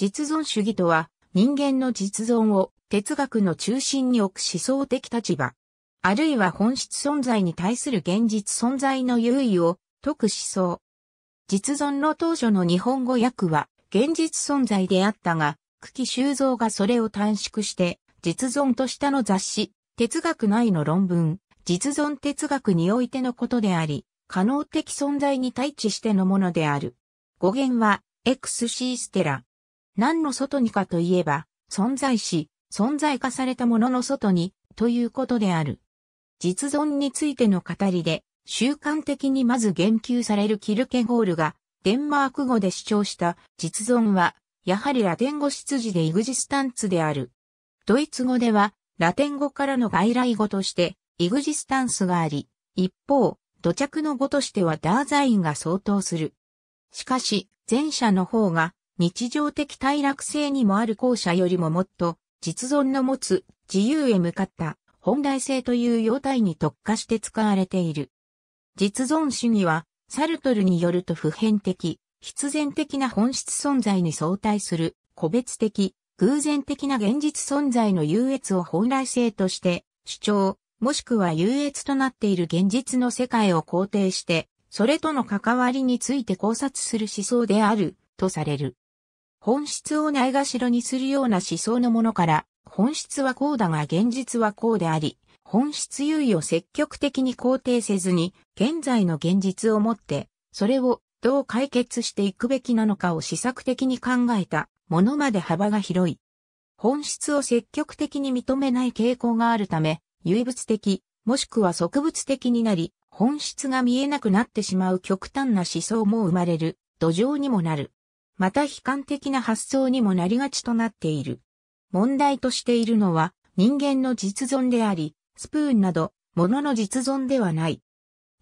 実存主義とは、人間の実存を哲学の中心に置く思想的立場。あるいは本質存在に対する現実存在の優位を解く思想。実存の当初の日本語訳は現実存在であったが、久喜修造がそれを短縮して実存としたの雑誌、哲学内の論文、実存哲学においてのことであり、可能的存在に対峙してのものである。語源は、エクスシーステラ、何の外にかといえば、存在し、存在化されたものの外に、ということである。実存についての語りで、習慣的にまず言及されるキルケゴールが、デンマーク語で主張した実存は、やはりラテン語出自でイグジスタンツである。ドイツ語では、ラテン語からの外来語として、イグジスタンスがあり、一方、土着の語としてはダーザインが相当する。しかし、前者の方が、日常的対楽性にもある校舎よりももっと実存の持つ自由へ向かった本来性という様態に特化して使われている。実存主義はサルトルによると普遍的、必然的な本質存在に相対する個別的、偶然的な現実存在の優越を本来性として主張、もしくは優越となっている現実の世界を肯定して、それとの関わりについて考察する思想であるとされる。本質をないがしろにするような思想のものから、本質はこうだが現実はこうであり、本質優位を積極的に肯定せずに、現在の現実をもって、それをどう解決していくべきなのかを試作的に考えたものまで幅が広い。本質を積極的に認めない傾向があるため、唯物的、もしくは即物的になり、本質が見えなくなってしまう極端な思想も生まれる、土壌にもなる。また悲観的な発想にもなりがちとなっている。問題としているのは人間の実存であり、スプーンなど、物のの実存ではない。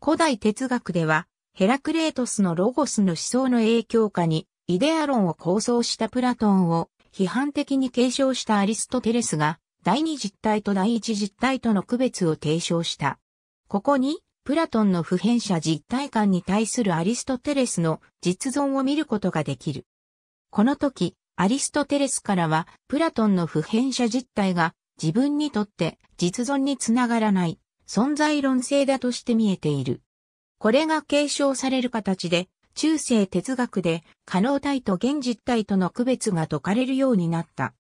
古代哲学では、ヘラクレートスのロゴスの思想の影響下に、イデア論を構想したプラトンを批判的に継承したアリストテレスが、第二実体と第一実体との区別を提唱した。ここに、プラトンの普遍者実体感に対するアリストテレスの実存を見ることができる。この時、アリストテレスからは、プラトンの普遍者実体が自分にとって実存につながらない存在論性だとして見えている。これが継承される形で、中世哲学で可能体と現実体との区別が解かれるようになった。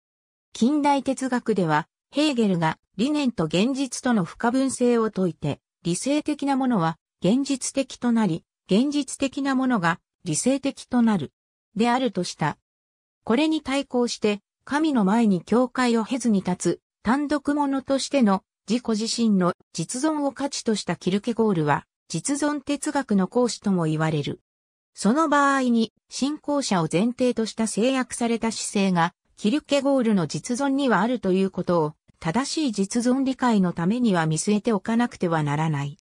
近代哲学では、ヘーゲルが理念と現実との不可分性を説いて、理性的なものは現実的となり、現実的なものが理性的となる。であるとした。これに対抗して、神の前に境界を経ずに立つ、単独者としての自己自身の実存を価値としたキルケゴールは、実存哲学の講師とも言われる。その場合に、信仰者を前提とした制約された姿勢が、キルケゴールの実存にはあるということを正しい実存理解のためには見据えておかなくてはならない。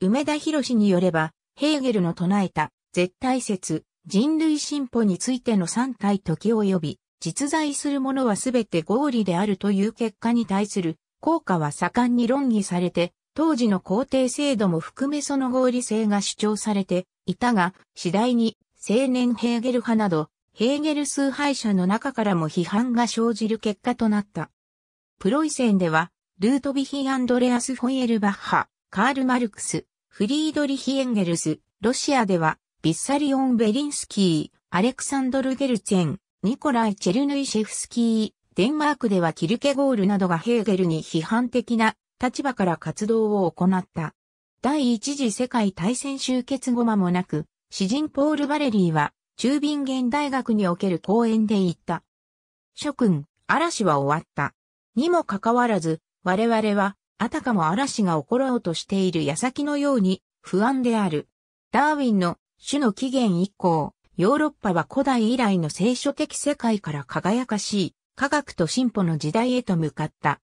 梅田博士によれば、ヘーゲルの唱えた絶対説、人類進歩についての三体時及び、実在するものはすべて合理であるという結果に対する効果は盛んに論議されて、当時の皇帝制度も含めその合理性が主張されていたが、次第に青年ヘーゲル派など、ヘーゲル崇拝者の中からも批判が生じる結果となった。プロイセンでは、ルートビヒ・アンドレアス・フォイエルバッハ、カール・マルクス、フリードリヒ・エンゲルス、ロシアでは、ビッサリオン・ベリンスキー、アレクサンドル・ゲルツェン、ニコライ・チェルヌイシェフスキー、デンマークではキルケゴールなどがヘーゲルに批判的な立場から活動を行った。第一次世界大戦終結後間もなく、詩人ポール・バレリーは、中瓶ン大学における講演で言った。諸君、嵐は終わった。にもかかわらず、我々は、あたかも嵐が起ころうとしている矢先のように、不安である。ダーウィンの種の起源以降、ヨーロッパは古代以来の聖書的世界から輝かしい、科学と進歩の時代へと向かった。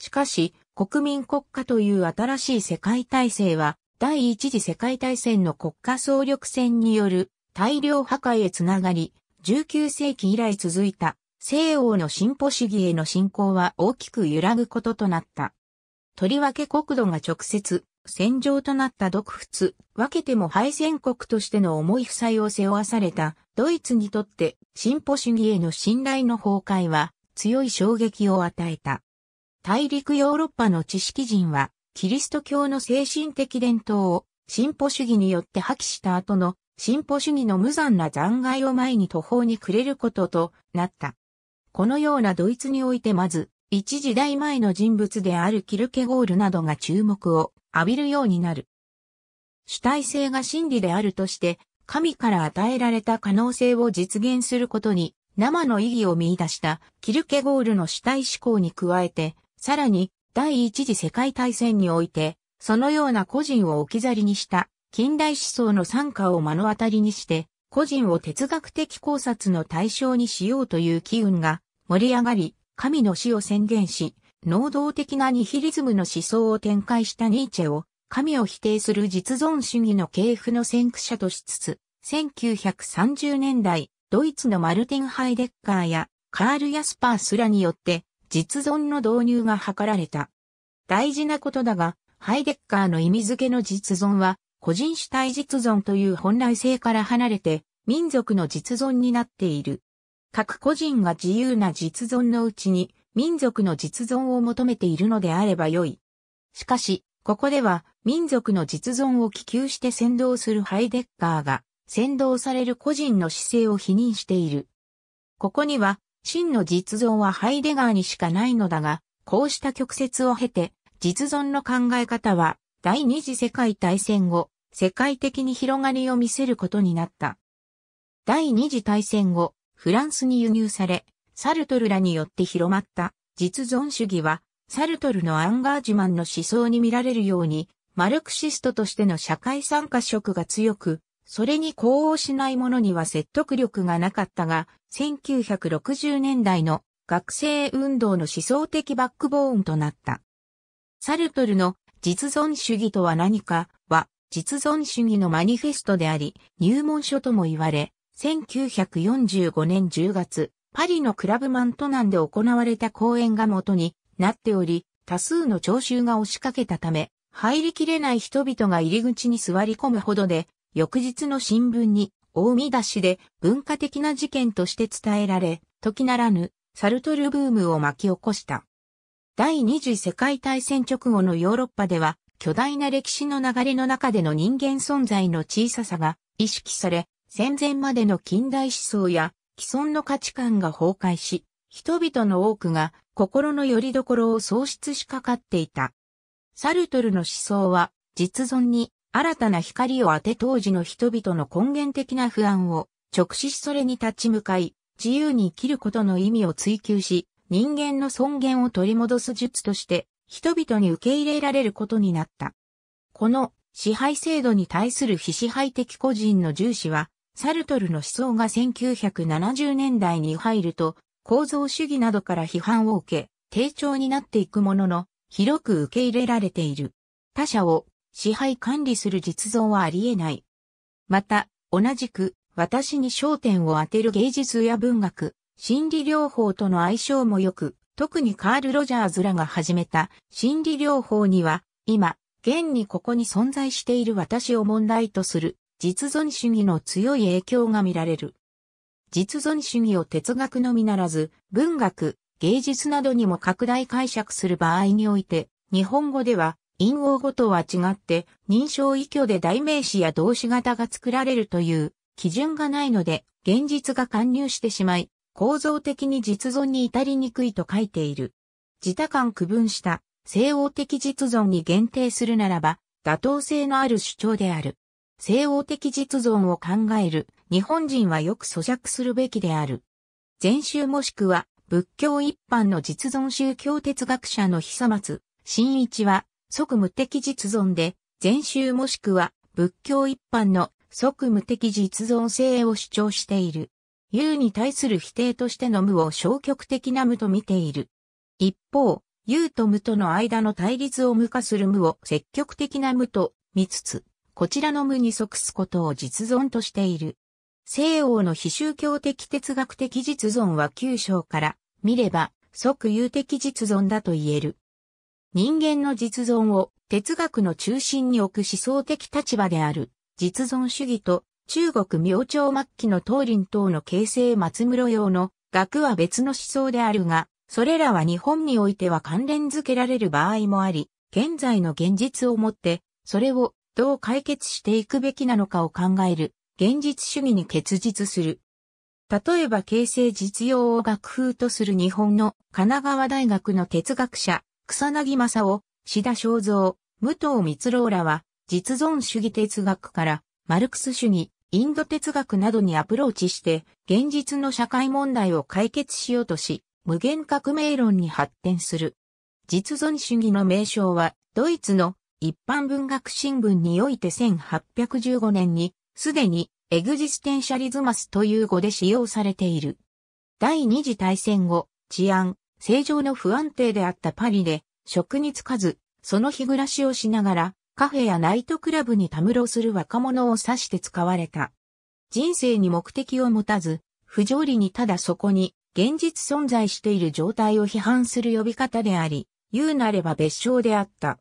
しかし、国民国家という新しい世界体制は、第一次世界大戦の国家総力戦による大量破壊へつながり、19世紀以来続いた西欧の進歩主義への進行は大きく揺らぐこととなった。とりわけ国土が直接戦場となった独仏、分けても敗戦国としての重い負債を背負わされたドイツにとって進歩主義への信頼の崩壊は強い衝撃を与えた。大陸ヨーロッパの知識人はキリスト教の精神的伝統を進歩主義によって破棄した後の進歩主義の無残な残骸を前に途方に暮れることとなった。このようなドイツにおいてまず、一時代前の人物であるキルケゴールなどが注目を浴びるようになる。主体性が真理であるとして、神から与えられた可能性を実現することに生の意義を見出したキルケゴールの主体思考に加えて、さらに第一次世界大戦において、そのような個人を置き去りにした近代思想の参加を目の当たりにして、個人を哲学的考察の対象にしようという機運が盛り上がり、神の死を宣言し、能動的なニヒリズムの思想を展開したニーチェを、神を否定する実存主義の系譜の先駆者としつつ、1930年代、ドイツのマルティン・ハイデッカーやカール・ヤスパースらによって実存の導入が図られた。大事なことだが、ハイデッカーの意味付けの実存は、個人主体実存という本来性から離れて、民族の実存になっている。各個人が自由な実存のうちに民族の実存を求めているのであればよい。しかし、ここでは民族の実存を希求して先導するハイデッカーが先導される個人の姿勢を否認している。ここには真の実存はハイデガーにしかないのだが、こうした曲折を経て実存の考え方は第二次世界大戦後、世界的に広がりを見せることになった。第二次大戦後、フランスに輸入され、サルトルらによって広まった実存主義は、サルトルのアンガージュマンの思想に見られるように、マルクシストとしての社会参加色が強く、それに呼応しない者には説得力がなかったが、1960年代の学生運動の思想的バックボーンとなった。サルトルの実存主義とは何かは、実存主義のマニフェストであり、入門書とも言われ、1945年10月、パリのクラブマントナンで行われた公演が元になっており、多数の聴衆が押しかけたため、入りきれない人々が入り口に座り込むほどで、翌日の新聞に大見出しで文化的な事件として伝えられ、時ならぬサルトルブームを巻き起こした。第二次世界大戦直後のヨーロッパでは、巨大な歴史の流れの中での人間存在の小ささが意識され、戦前までの近代思想や既存の価値観が崩壊し、人々の多くが心の拠り所を喪失しかかっていた。サルトルの思想は実存に新たな光を当て当時の人々の根源的な不安を直視しそれに立ち向かい、自由に生きることの意味を追求し、人間の尊厳を取り戻す術として人々に受け入れられることになった。この支配制度に対する非支配的個人の重視はサルトルの思想が1970年代に入ると、構造主義などから批判を受け、低調になっていくものの、広く受け入れられている。他者を支配管理する実像はあり得ない。また、同じく、私に焦点を当てる芸術や文学、心理療法との相性も良く、特にカール・ロジャーズらが始めた心理療法には、今、現にここに存在している私を問題とする実存主義の強い影響が見られる。実存主義を哲学のみならず、文学、芸術などにも拡大解釈する場合において、日本語では、陰謀語とは違って、認証依拠で代名詞や動詞型が作られるという基準がないので、現実が貫入してしまい、構造的に実存に至りにくいと書いている。自他間区分した西欧的実存に限定するならば、妥当性のある主張である。西欧的実存を考える日本人はよく咀嚼するべきである。禅宗もしくは仏教一般の実存宗教哲学者の久松、新一は即無的実存で、禅宗もしくは仏教一般の即無的実存性を主張している。有に対する否定としての無を消極的な無と見ている。一方、有と無との間の対立を無化する無を積極的な無と見つつ、こちらの無に即すことを実存としている。西欧の非宗教的哲学的実存は九章から見れば即有的実存だと言える。人間の実存を哲学の中心に置く思想的立場である実存主義と中国明朝末期の東林等の形成松室用の学は別の思想であるが、それらは日本においては関連づけられる場合もあり、現在の現実をもって、それをどう解決していくべきなのかを考える、現実主義に結実する。例えば形成実用を学風とする日本の神奈川大学の哲学者、草薙正夫、志田正造、武藤光郎らは、実存主義哲学から、マルクス主義、インド哲学などにアプローチして、現実の社会問題を解決しようとし、無限革命論に発展する。実存主義の名称は、ドイツの一般文学新聞において1815年に、すでにエグジステンシャリズマスという語で使用されている。第二次大戦後、治安、正常の不安定であったパリで、職に就かず、その日暮らしをしながら、カフェやナイトクラブにたむろする若者を指して使われた。人生に目的を持たず、不条理にただそこに、現実存在している状態を批判する呼び方であり、言うなれば別称であった。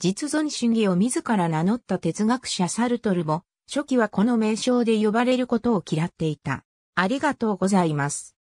実存主義を自ら名乗った哲学者サルトルも、初期はこの名称で呼ばれることを嫌っていた。ありがとうございます。